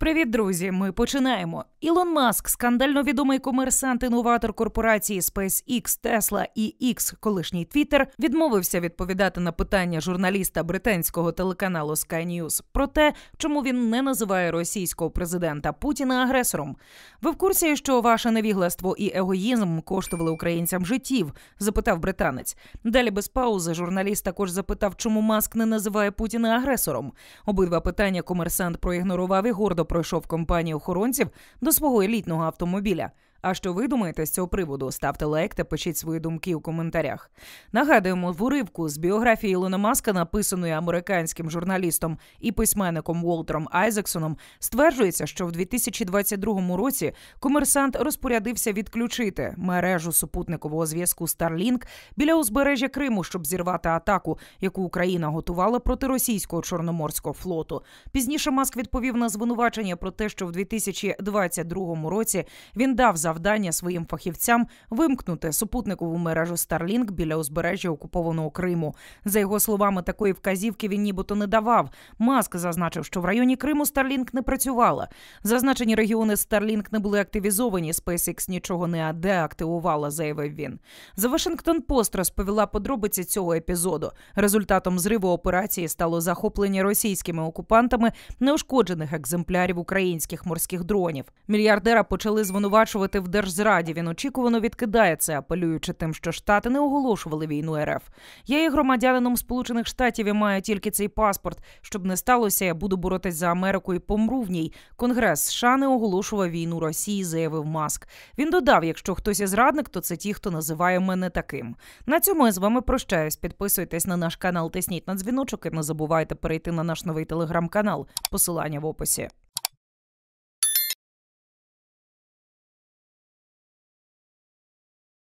Привіт, друзі! Ми починаємо. Ілон Маск, скандально відомий комерсант інноватор корпорації SpaceX, Tesla і X, колишній Twitter, відмовився відповідати на питання журналіста британського телеканалу Sky News про те, чому він не називає російського президента Путіна агресором. Ви в курсі, що ваше невігластво і егоїзм коштували українцям життів? запитав британець. Далі без паузи журналіст також запитав, чому маск не називає Путіна агресором. Обидва питання комерсант проігнорував і гордо пройшов компанію охоронців до свого елітного автомобіля. А що ви думаєте з цього приводу? Ставте лайк та пишіть свої думки у коментарях. Нагадуємо, в уривку з біографії Ілона Маска, написаної американським журналістом і письменником Уолтером Айзексоном, стверджується, що в 2022 році комерсант розпорядився відключити мережу супутникового зв'язку Starlink біля узбережжя Криму, щоб зірвати атаку, яку Україна готувала проти російського чорноморського флоту. Пізніше Маск відповів на звинувачення про те, що в 2022 році він дав за завдання своїм фахівцям вимкнути супутникову мережу Starlink біля узбережжя окупованого Криму. За його словами, такої вказівки він нібито не давав. Маск зазначив, що в районі Криму Starlink не працювала. Зазначені регіони Starlink не були активізовані. SpaceX нічого не деактивувала, заявив він. За Вашингтон Пост розповіла подробиці цього епізоду. Результатом зриву операції стало захоплення російськими окупантами неушкоджених екземплярів українських морських дронів. Мільярдера почали звинувачувати в держзраді. Він очікувано відкидає це, апелюючи тим, що штати не оголошували війну РФ. Я є громадянином Сполучених Штатів і маю тільки цей паспорт. Щоб не сталося, я буду боротись за Америку і помру в ній. Конгрес США не оголошував війну Росії, заявив Маск. Він додав: якщо хтось із радник, то це ті, хто називає мене таким. На цьому я з вами прощаюсь. Підписуйтесь на наш канал, тисніть на дзвіночок і не забувайте перейти на наш новий телеграм-канал. Посилання в описі.